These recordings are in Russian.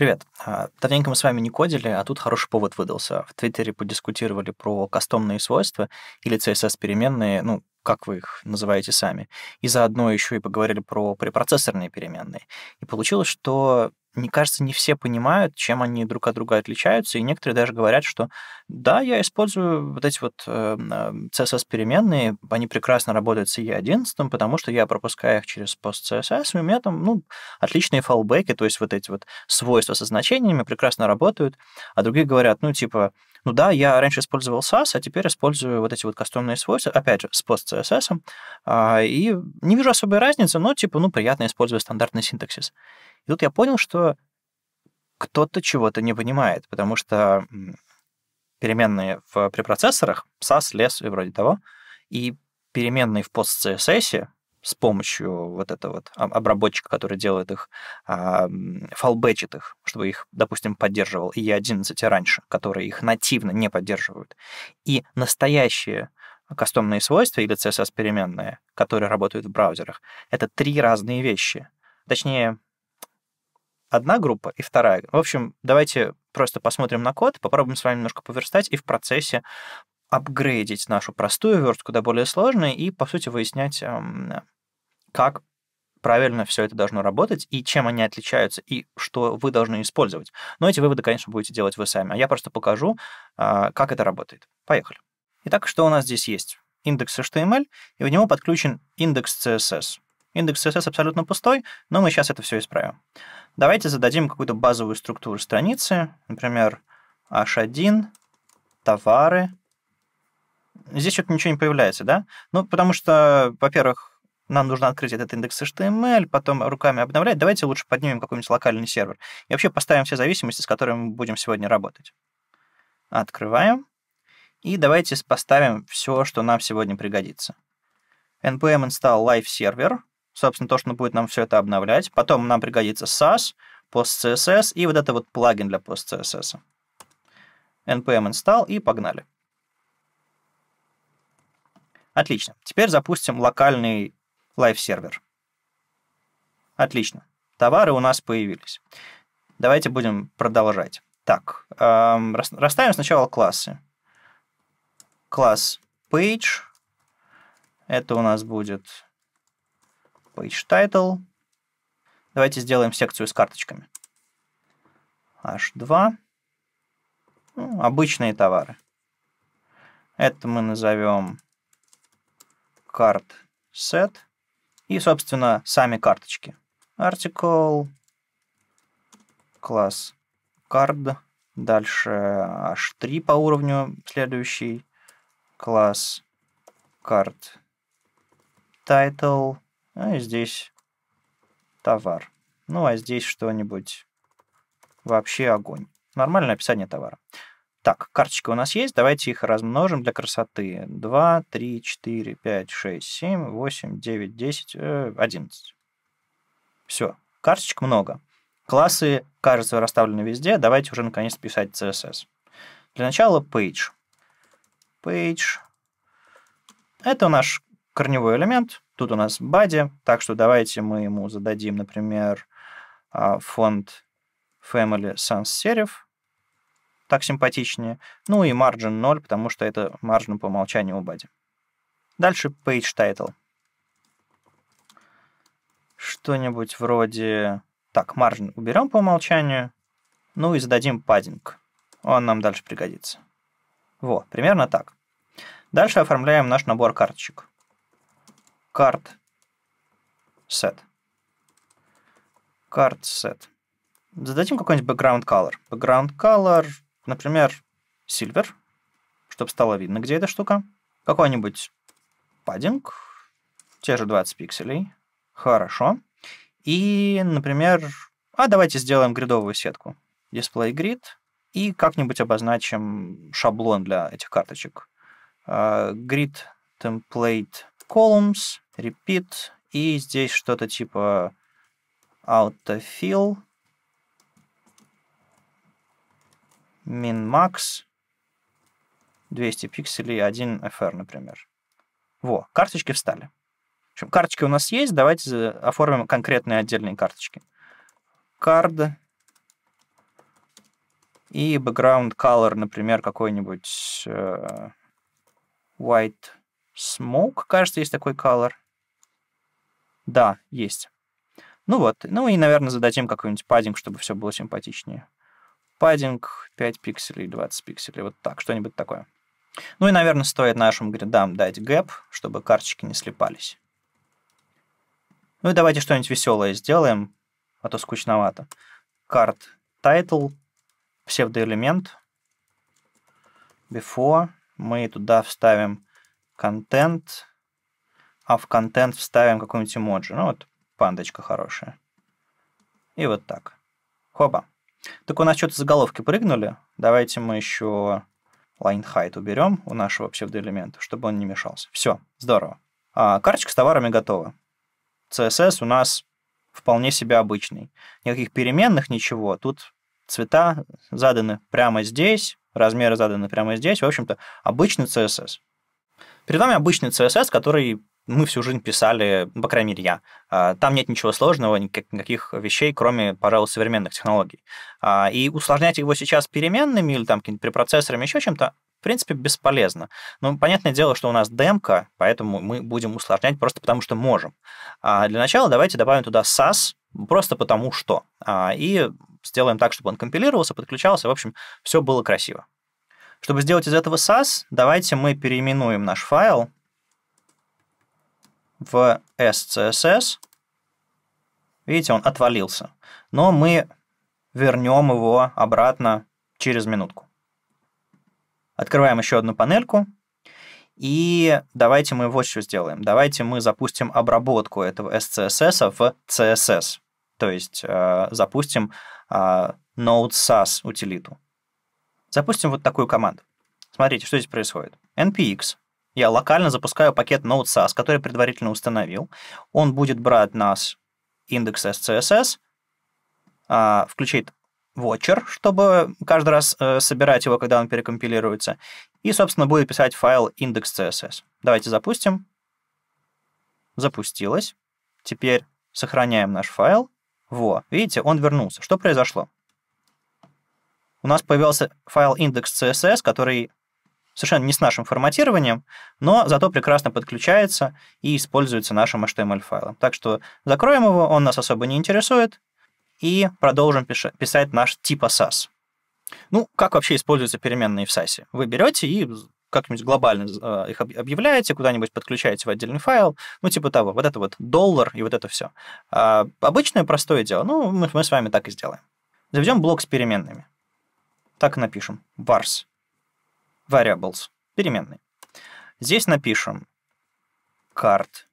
Привет. А, давненько мы с вами не кодили, а тут хороший повод выдался. В Твиттере подискутировали про кастомные свойства или CSS-переменные, ну, как вы их называете сами. И заодно еще и поговорили про препроцессорные переменные. И получилось, что мне кажется, не все понимают, чем они друг от друга отличаются, и некоторые даже говорят, что да, я использую вот эти вот CSS-переменные, эм, они прекрасно работают с E11, потому что я пропускаю их через пост CSS, и у меня там, ну, отличные фалбеки, то есть вот эти вот свойства со значениями прекрасно работают, а другие говорят, ну, типа, ну да, я раньше использовал SAS, а теперь использую вот эти вот кастомные свойства, опять же, с пост-CSS, а, и не вижу особой разницы, но типа, ну, приятно использовать стандартный синтаксис. И тут я понял, что кто-то чего-то не понимает, потому что переменные в препроцессорах, SAS, LESS и вроде того, и переменные в пост с помощью вот этого вот обработчика, который делает их, а, фалбечит их, чтобы их, допустим, поддерживал E11 и раньше, которые их нативно не поддерживают. И настоящие кастомные свойства или CSS-переменные, которые работают в браузерах, это три разные вещи. Точнее, одна группа и вторая. В общем, давайте просто посмотрим на код, попробуем с вами немножко поверстать и в процессе апгрейдить нашу простую верстку до более сложной и, по сути, выяснять, эм, как правильно все это должно работать и чем они отличаются и что вы должны использовать. Но эти выводы, конечно, будете делать вы сами. А я просто покажу, а, как это работает. Поехали. Итак, что у нас здесь есть? Индекс HTML, эм и в него подключен индекс CSS. Индекс CSS абсолютно пустой, но мы сейчас это все исправим. Давайте зададим какую-то базовую структуру страницы, например, h1, товары. Здесь что-то ничего не появляется, да? Ну, потому что, во-первых, нам нужно открыть этот индекс HTML, эм потом руками обновлять, давайте лучше поднимем какой-нибудь локальный сервер. И вообще поставим все зависимости, с которыми мы будем сегодня работать. Открываем. И давайте поставим все, что нам сегодня пригодится. npm install live server. Собственно, то, что будет нам все это обновлять. Потом нам пригодится SAS, PostCSS и вот это вот плагин для PostCSS. npm install и погнали. Отлично. Теперь запустим локальный лайв-сервер. Отлично. Товары у нас появились. Давайте будем продолжать. Так, эм, расставим сначала классы. Класс page. Это у нас будет page title. Давайте сделаем секцию с карточками. H2. Ну, обычные товары. Это мы назовем карт set. И, собственно, сами карточки. Article, класс card, дальше h3 по уровню следующий, класс card title, а здесь товар. Ну, а здесь что-нибудь вообще огонь. Нормальное описание товара. Так, карточки у нас есть, давайте их размножим для красоты. 2, 3, 4, 5, 6, 7, 8, 9, 10, 11. Все, карточек много. Классы, кажется, расставлены везде. Давайте уже наконец писать CSS. Для начала page. Page. Это наш корневой элемент. Тут у нас body, так что давайте мы ему зададим, например, а, фонд family sans serif так симпатичнее. Ну и margin 0, потому что это margin по умолчанию у бади. Дальше page title. Что-нибудь вроде... Так, margin уберем по умолчанию. Ну и зададим padding. Он нам дальше пригодится. Во, примерно так. Дальше оформляем наш набор карточек. Card set. card set. Зададим какой-нибудь background color. Background color Например, silver, чтобы стало видно, где эта штука. Какой-нибудь паддинг, те же 20 пикселей. Хорошо. И, например, а давайте сделаем гридовую сетку. Display grid и как-нибудь обозначим шаблон для этих карточек. А, grid template columns, repeat, и здесь что-то типа autofill, min-max 200 пикселей, 1 FR, например. Во, карточки встали. В общем, карточки у нас есть, давайте оформим конкретные отдельные карточки. Card и background color, например, какой-нибудь э, white smoke, кажется, есть такой color. Да, есть. Ну вот, ну и, наверное, зададим какой-нибудь паддинг, чтобы все было симпатичнее паддинг 5 пикселей, 20 пикселей, вот так, что-нибудь такое. Ну и, наверное, стоит нашим гридам дать гэп, чтобы карточки не слепались. Ну и давайте что-нибудь веселое сделаем, а то скучновато. card title, псевдоэлемент. Before мы туда вставим контент, а в контент вставим какую-нибудь эмоджи. Ну вот пандочка хорошая. И вот так. Хоба. Так у нас что-то заголовки прыгнули. Давайте мы еще line height уберем у нашего псевдоэлемента, чтобы он не мешался. Все, здорово. А, карточка с товарами готова. CSS у нас вполне себе обычный. Никаких переменных, ничего. Тут цвета заданы прямо здесь, размеры заданы прямо здесь. В общем-то, обычный CSS. Перед вами обычный CSS, который мы всю жизнь писали, ну, по крайней мере, я. А, там нет ничего сложного, никаких вещей, кроме, пожалуй, современных технологий. А, и усложнять его сейчас переменными или там какими-то препроцессорами, еще чем-то, в принципе, бесполезно. Но понятное дело, что у нас демка, поэтому мы будем усложнять просто потому, что можем. А, для начала давайте добавим туда SAS, просто потому что. И сделаем так, чтобы он компилировался, подключался, в общем, все было красиво. Чтобы сделать из этого SAS, давайте мы переименуем наш файл в SCSS. Видите, он отвалился. Но мы вернем его обратно через минутку. Открываем еще одну панельку. И давайте мы вот что сделаем. Давайте мы запустим обработку этого SCSS в CSS. То есть э, запустим э, Node.sas утилиту. Запустим вот такую команду. Смотрите, что здесь происходит. npx я локально запускаю пакет Node который предварительно установил. Он будет брать нас индекс SCSS, а, включит Watcher, чтобы каждый раз э, собирать его, когда он перекомпилируется, и, собственно, будет писать файл index.css. Давайте запустим. Запустилось. Теперь сохраняем наш файл. Во, видите, он вернулся. Что произошло? У нас появился файл index.css, который совершенно не с нашим форматированием, но зато прекрасно подключается и используется нашим HTML-файлом. Так что закроем его, он нас особо не интересует, и продолжим писать наш типа SAS. Ну, как вообще используются переменные в SAS? Вы берете и как-нибудь глобально а, их объявляете, куда-нибудь подключаете в отдельный файл, ну, типа того, вот это вот доллар и вот это все. А обычное простое дело, ну, мы, мы с вами так и сделаем. Заведем блок с переменными. Так и напишем. Bars variables, переменные Здесь напишем card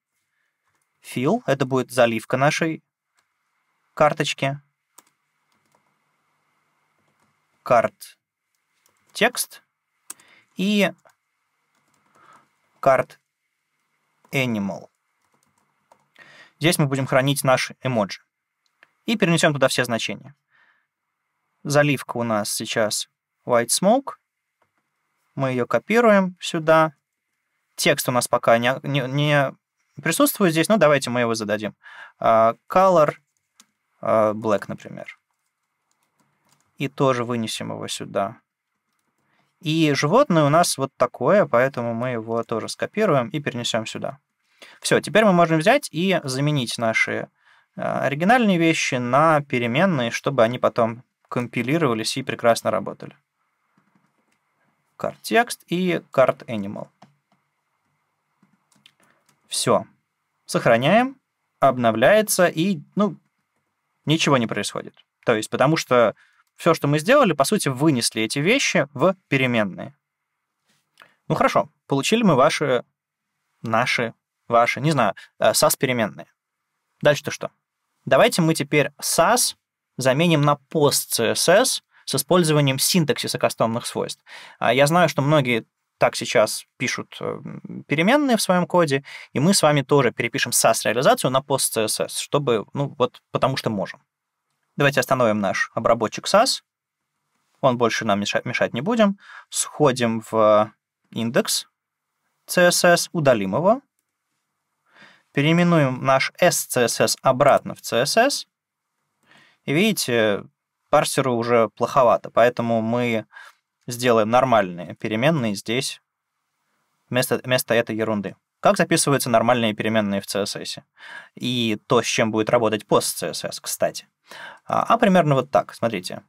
fill, это будет заливка нашей карточки, card text и card animal. Здесь мы будем хранить наши эмоджи. И перенесем туда все значения. Заливка у нас сейчас white smoke мы ее копируем сюда. Текст у нас пока не, не, не присутствует здесь, но давайте мы его зададим. А, color а, black, например. И тоже вынесем его сюда. И животное у нас вот такое, поэтому мы его тоже скопируем и перенесем сюда. Все, теперь мы можем взять и заменить наши а, оригинальные вещи на переменные, чтобы они потом компилировались и прекрасно работали card text и card animal. Все. Сохраняем, обновляется и, ну, ничего не происходит. То есть, потому что все, что мы сделали, по сути, вынесли эти вещи в переменные. Ну хорошо, получили мы ваши, наши, ваши, не знаю, э, SAS переменные. Дальше-то что? Давайте мы теперь SAS заменим на post CSS с использованием синтаксиса кастомных свойств. А я знаю, что многие так сейчас пишут э, переменные в своем коде, и мы с вами тоже перепишем SAS-реализацию на пост-CSS, чтобы, ну, вот потому что можем. Давайте остановим наш обработчик SAS. Он больше нам мешать не будем. Сходим в индекс CSS, удалим его. Переименуем наш SCSS обратно в CSS. И видите, парсеру уже плоховато, поэтому мы сделаем нормальные переменные здесь вместо, вместо этой ерунды. Как записываются нормальные переменные в CSS? И то, с чем будет работать пост CSS, кстати. А, а примерно вот так, смотрите.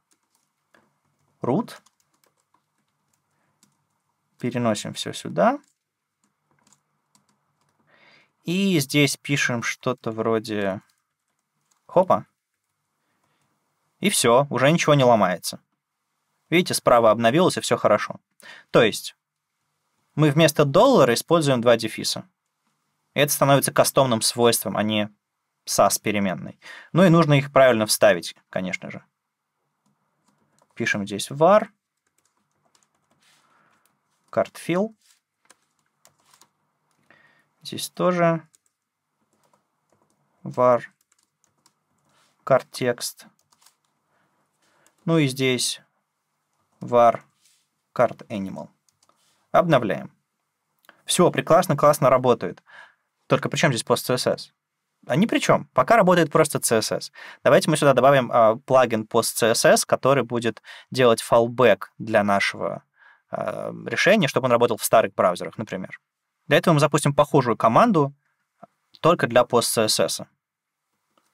root. Переносим все сюда. И здесь пишем что-то вроде... Хопа, и все, уже ничего не ломается. Видите, справа обновилось, и все хорошо. То есть, мы вместо доллара используем два дефиса. Это становится кастомным свойством, а не SAS переменной. Ну и нужно их правильно вставить, конечно же. Пишем здесь var, cardfill. Здесь тоже var, cardText. Ну и здесь var card animal. Обновляем. Все, прекрасно, классно работает. Только при чем здесь postcss CSS? А ни при чем. Пока работает просто CSS. Давайте мы сюда добавим а, плагин postcss который будет делать фалбэк для нашего а, решения, чтобы он работал в старых браузерах, например. Для этого мы запустим похожую команду только для postcss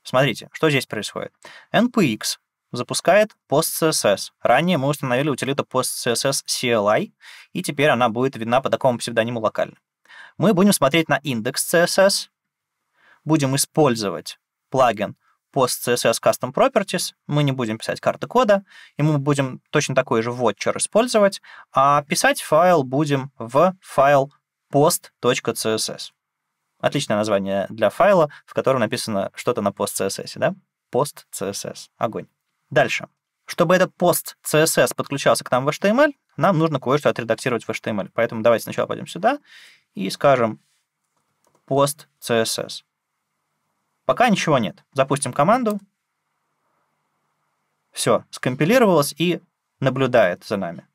Смотрите, что здесь происходит. npx запускает пост CSS. Ранее мы установили утилиту пост CSS CLI, и теперь она будет видна по такому псевдониму локально. Мы будем смотреть на индекс CSS, будем использовать плагин пост CSS Custom Properties, мы не будем писать карты кода, и мы будем точно такой же watcher использовать, а писать файл будем в файл post.css. Отличное название для файла, в котором написано что-то на пост CSS, да? Пост CSS. Огонь. Дальше. Чтобы этот пост CSS подключался к нам в HTML, нам нужно кое-что отредактировать в HTML. Поэтому давайте сначала пойдем сюда и скажем пост CSS. Пока ничего нет. Запустим команду. Все, скомпилировалось и наблюдает за нами.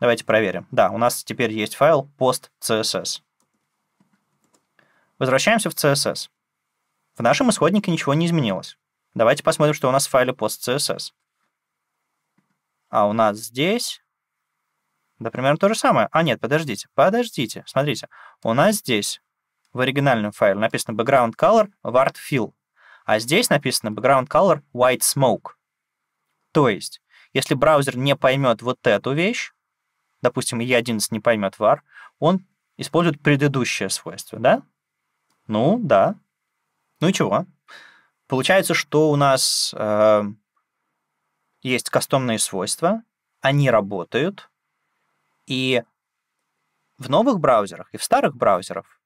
Давайте проверим. Да, у нас теперь есть файл пост CSS. Возвращаемся в CSS. В нашем исходнике ничего не изменилось. Давайте посмотрим, что у нас в файле post.css. А у нас здесь, да, примерно то же самое. А нет, подождите, подождите, смотрите. У нас здесь в оригинальном файле написано background color ward fill, а здесь написано background color white smoke. То есть, если браузер не поймет вот эту вещь, допустим, E11 не поймет var, он использует предыдущее свойство, да? Ну, да. Ну и чего? Получается, что у нас э, есть кастомные свойства, они работают, и в новых браузерах, и в старых браузерах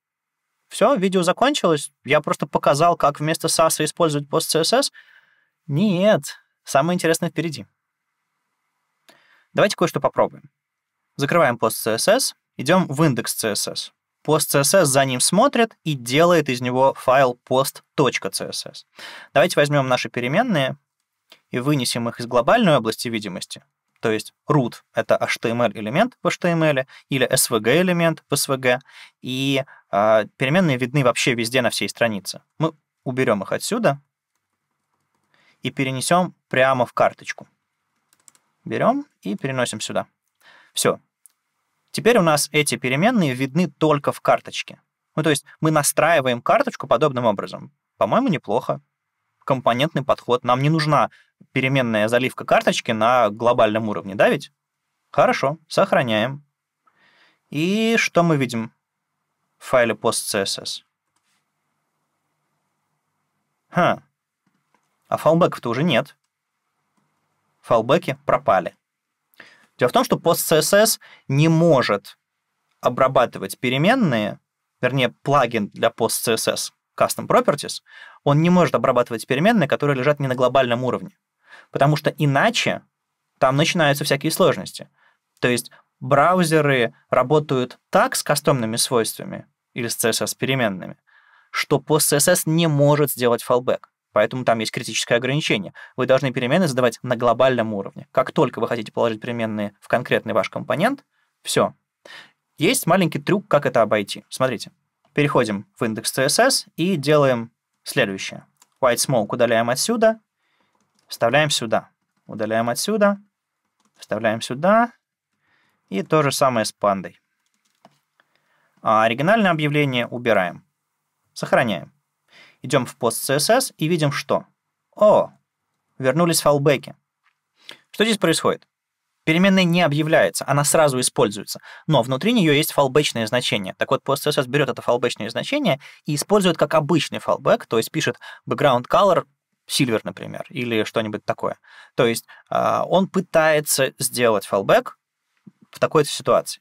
все, видео закончилось, я просто показал, как вместо SAS использовать PostCSS. Нет, самое интересное впереди. Давайте кое-что попробуем. Закрываем PostCSS, идем в индекс CSS пост CSS за ним смотрит и делает из него файл post.css. Давайте возьмем наши переменные и вынесем их из глобальной области видимости. То есть root — это HTML-элемент в HTML или SVG-элемент в SVG, и э, переменные видны вообще везде на всей странице. Мы уберем их отсюда и перенесем прямо в карточку. Берем и переносим сюда. Все, Теперь у нас эти переменные видны только в карточке. Ну, то есть мы настраиваем карточку подобным образом. По-моему, неплохо. Компонентный подход. Нам не нужна переменная заливка карточки на глобальном уровне, да ведь? Хорошо, сохраняем. И что мы видим в файле post.css? Ха, а фалбеков-то уже нет. Фалбеки пропали. Дело в том, что PostCSS не может обрабатывать переменные, вернее, плагин для PostCSS Custom Properties, он не может обрабатывать переменные, которые лежат не на глобальном уровне. Потому что иначе там начинаются всякие сложности. То есть браузеры работают так с кастомными свойствами или с CSS-переменными, что PostCSS не может сделать фалбэк. Поэтому там есть критическое ограничение. Вы должны переменные задавать на глобальном уровне. Как только вы хотите положить переменные в конкретный ваш компонент, все. Есть маленький трюк, как это обойти. Смотрите. Переходим в индекс CSS и делаем следующее. White smoke удаляем отсюда, вставляем сюда. Удаляем отсюда, вставляем сюда. И то же самое с пандой. А оригинальное объявление убираем. Сохраняем. Идем в пост CSS и видим что? О, вернулись фалбеки. Что здесь происходит? Переменная не объявляется, она сразу используется, но внутри нее есть фалбечное значение. Так вот, PostCSS берет это фалбечное значение и использует как обычный фалбэк, то есть пишет background color silver, например, или что-нибудь такое. То есть а, он пытается сделать фалбэк в такой-то ситуации.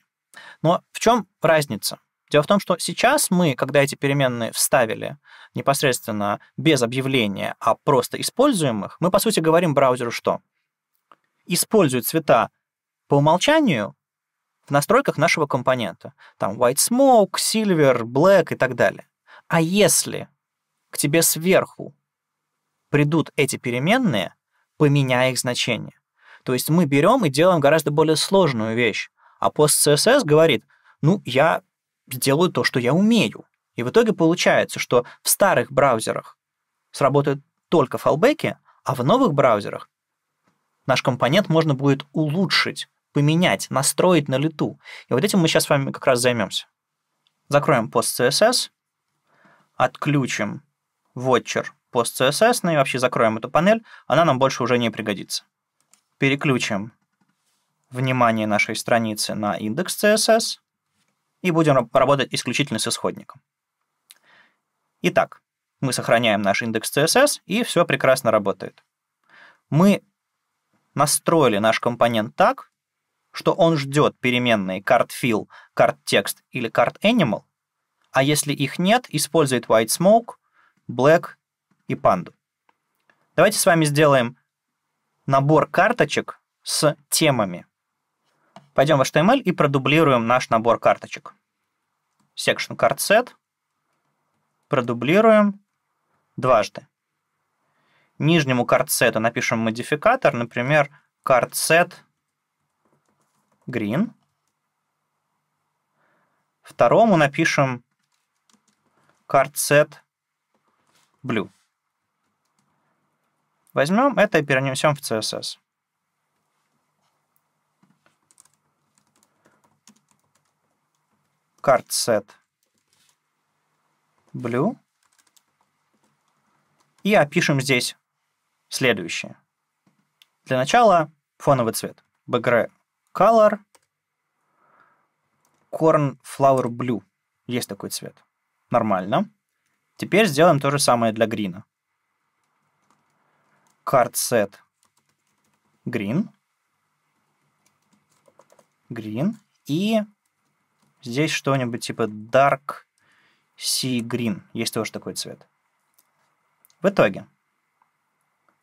Но в чем разница? Дело в том, что сейчас мы, когда эти переменные вставили непосредственно без объявления, а просто используем их, мы, по сути, говорим браузеру что? Используй цвета по умолчанию в настройках нашего компонента. Там white smoke, silver, black и так далее. А если к тебе сверху придут эти переменные, поменяя их значение. То есть мы берем и делаем гораздо более сложную вещь. А пост CSS говорит, ну, я сделаю то, что я умею. И в итоге получается, что в старых браузерах сработают только фалбеки, а в новых браузерах наш компонент можно будет улучшить, поменять, настроить на лету. И вот этим мы сейчас с вами как раз займемся. Закроем пост CSS, отключим Watcher пост CSS, и вообще закроем эту панель, она нам больше уже не пригодится. Переключим внимание нашей страницы на индекс CSS – и будем работать исключительно с исходником. Итак, мы сохраняем наш индекс CSS, и все прекрасно работает. Мы настроили наш компонент так, что он ждет переменные card_fill, card_text или card_animal, а если их нет, использует white smoke, black и panda. Давайте с вами сделаем набор карточек с темами – Пойдем в HTML и продублируем наш набор карточек. Section card set. Продублируем дважды. Нижнему картсету напишем модификатор, например, картсет green. Второму напишем картсет blue. Возьмем это и перенесем в CSS. card set blue. И опишем здесь следующее. Для начала фоновый цвет. BGR color corn flower blue. Есть такой цвет. Нормально. Теперь сделаем то же самое для грина. Card set green. Green. И Здесь что-нибудь типа Dark Sea Green. Есть тоже такой цвет. В итоге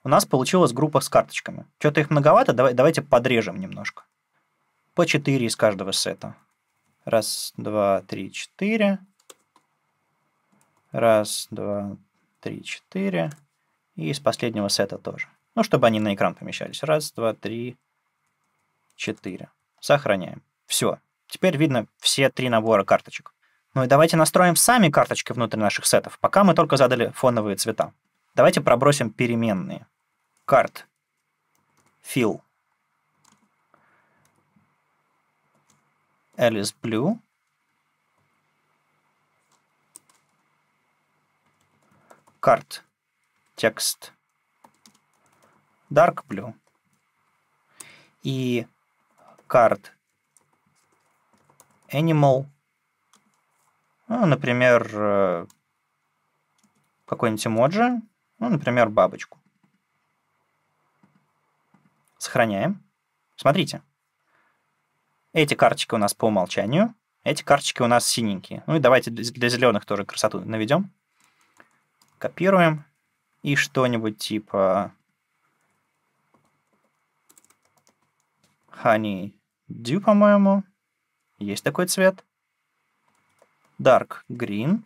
у нас получилась группа с карточками. Что-то их многовато, давай, давайте подрежем немножко. По 4 из каждого сета. Раз, два, три, четыре. Раз, два, три, четыре. И из последнего сета тоже. Ну, чтобы они на экран помещались. Раз, два, три, четыре. Сохраняем. Все. Теперь видно все три набора карточек. Ну и давайте настроим сами карточки внутри наших сетов, пока мы только задали фоновые цвета. Давайте пробросим переменные. Карт. Fill. Alice Blue. Карт. Текст. Dark Blue. И карт animal. Ну, например, э, какой-нибудь эмоджи. Ну, например, бабочку. Сохраняем. Смотрите. Эти карточки у нас по умолчанию. Эти карточки у нас синенькие. Ну и давайте для зеленых тоже красоту наведем. Копируем. И что-нибудь типа Honey Dew, по-моему. Есть такой цвет. Dark Green.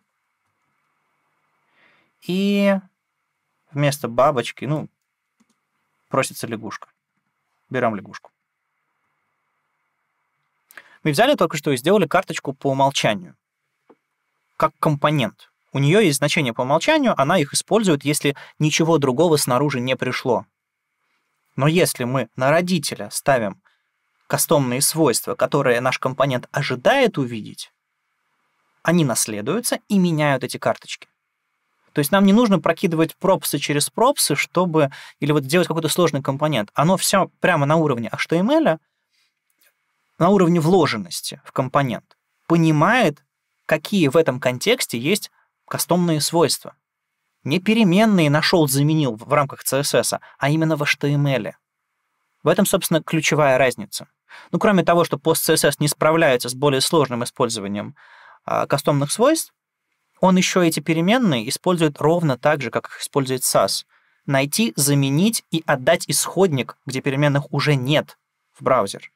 И вместо бабочки, ну, просится лягушка. Берем лягушку. Мы взяли только что и сделали карточку по умолчанию, как компонент. У нее есть значение по умолчанию, она их использует, если ничего другого снаружи не пришло. Но если мы на родителя ставим кастомные свойства, которые наш компонент ожидает увидеть, они наследуются и меняют эти карточки. То есть нам не нужно прокидывать пропсы через пропсы, чтобы или вот делать какой-то сложный компонент. Оно все прямо на уровне HTML, на уровне вложенности в компонент, понимает, какие в этом контексте есть кастомные свойства. Не переменные нашел, заменил в рамках CSS, а именно в HTML. В этом, собственно, ключевая разница. Ну, кроме того, что PostCSS не справляется с более сложным использованием а, кастомных свойств, он еще эти переменные использует ровно так же, как их использует SAS. Найти, заменить и отдать исходник, где переменных уже нет в браузер.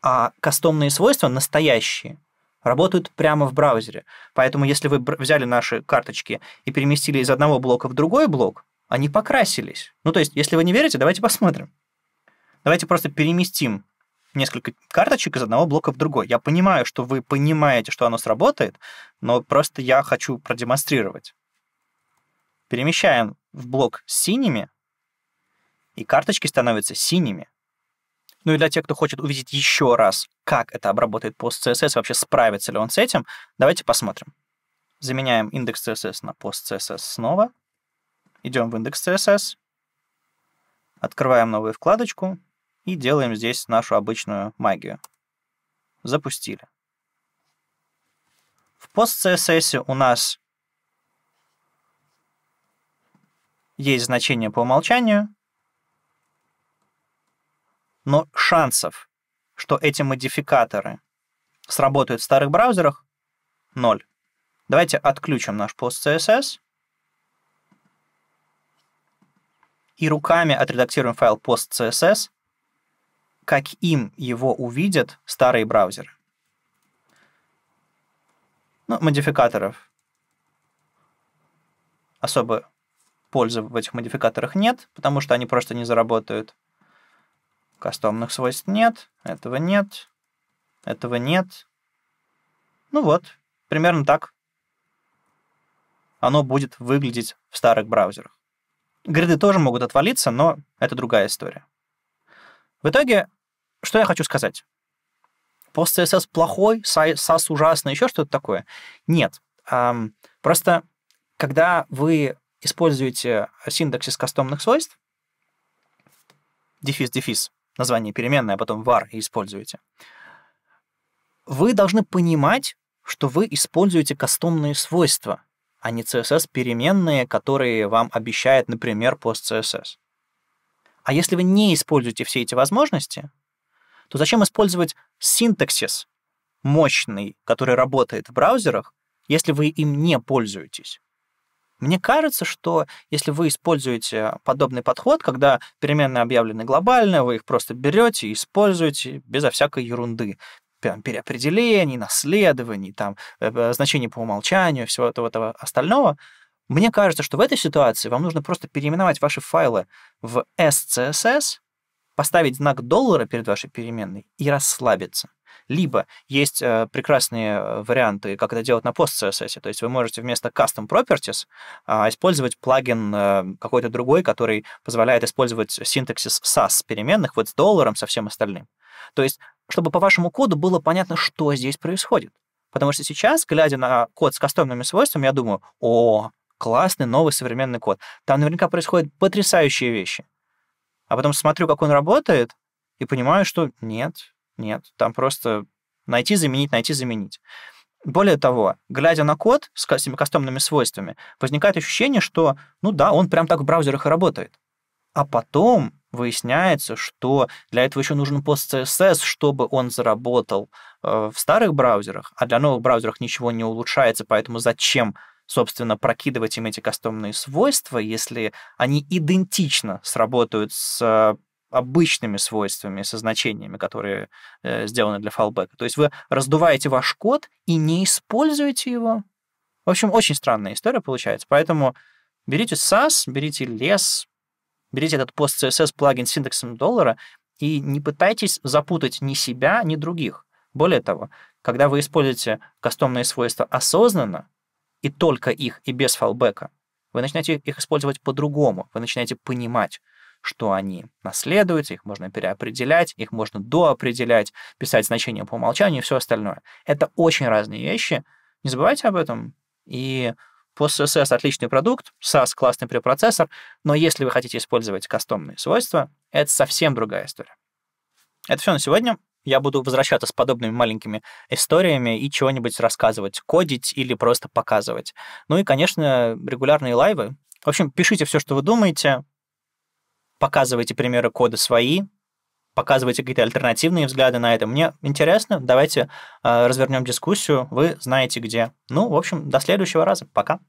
А кастомные свойства настоящие работают прямо в браузере. Поэтому если вы взяли наши карточки и переместили из одного блока в другой блок, они покрасились. Ну, то есть, если вы не верите, давайте посмотрим. Давайте просто переместим несколько карточек из одного блока в другой. Я понимаю, что вы понимаете, что оно сработает, но просто я хочу продемонстрировать. Перемещаем в блок с синими, и карточки становятся синими. Ну и для тех, кто хочет увидеть еще раз, как это обработает пост CSS, вообще справится ли он с этим, давайте посмотрим. Заменяем индекс CSS на пост CSS снова. Идем в индекс CSS. Открываем новую вкладочку, и делаем здесь нашу обычную магию. Запустили. В пост-CSS у нас есть значение по умолчанию, но шансов, что эти модификаторы сработают в старых браузерах, ноль. Давайте отключим наш пост CSS и руками отредактируем файл post.css как им его увидят старые браузеры. Ну, модификаторов особо пользы в этих модификаторах нет, потому что они просто не заработают. Кастомных свойств нет, этого нет, этого нет. Ну вот, примерно так оно будет выглядеть в старых браузерах. Гриды тоже могут отвалиться, но это другая история. В итоге что я хочу сказать? Пост CSS плохой, SAS ужасный, еще что-то такое? Нет. Просто когда вы используете синтаксис кастомных свойств, дефис-дефис, название переменной, а потом var используете, вы должны понимать, что вы используете кастомные свойства, а не CSS переменные, которые вам обещает, например, пост CSS. А если вы не используете все эти возможности, то зачем использовать синтаксис мощный, который работает в браузерах, если вы им не пользуетесь? Мне кажется, что если вы используете подобный подход, когда переменные объявлены глобально, вы их просто берете и используете безо всякой ерунды, переопределений, наследований, там, э, э, значений по умолчанию, всего этого, этого остального, мне кажется, что в этой ситуации вам нужно просто переименовать ваши файлы в SCSS поставить знак доллара перед вашей переменной и расслабиться. Либо есть э, прекрасные э, варианты, как это делать на пост CSS. То есть вы можете вместо Custom Properties э, использовать плагин э, какой-то другой, который позволяет использовать синтаксис SAS переменных вот с долларом, со всем остальным. То есть, чтобы по вашему коду было понятно, что здесь происходит. Потому что сейчас, глядя на код с кастомными свойствами, я думаю, о, классный новый современный код. Там наверняка происходят потрясающие вещи а потом смотрю, как он работает, и понимаю, что нет, нет, там просто найти, заменить, найти, заменить. Более того, глядя на код с этими кастомными свойствами, возникает ощущение, что, ну да, он прям так в браузерах и работает. А потом выясняется, что для этого еще нужен пост CSS, чтобы он заработал э, в старых браузерах, а для новых браузеров ничего не улучшается, поэтому зачем собственно, прокидывать им эти кастомные свойства, если они идентично сработают с а, обычными свойствами, со значениями, которые э, сделаны для фалбека. То есть вы раздуваете ваш код и не используете его. В общем, очень странная история получается. Поэтому берите SAS, берите лес, берите этот пост CSS плагин с синтаксом доллара и не пытайтесь запутать ни себя, ни других. Более того, когда вы используете кастомные свойства осознанно, и только их, и без фалбека. Вы начинаете их использовать по-другому, вы начинаете понимать, что они наследуются, их можно переопределять, их можно доопределять, писать значения по умолчанию и все остальное. Это очень разные вещи, не забывайте об этом. И PostSS отличный продукт, SAS классный препроцессор, но если вы хотите использовать кастомные свойства, это совсем другая история. Это все на сегодня я буду возвращаться с подобными маленькими историями и чего-нибудь рассказывать, кодить или просто показывать. Ну и, конечно, регулярные лайвы. В общем, пишите все, что вы думаете, показывайте примеры кода свои, показывайте какие-то альтернативные взгляды на это. Мне интересно, давайте э, развернем дискуссию, вы знаете где. Ну, в общем, до следующего раза, пока.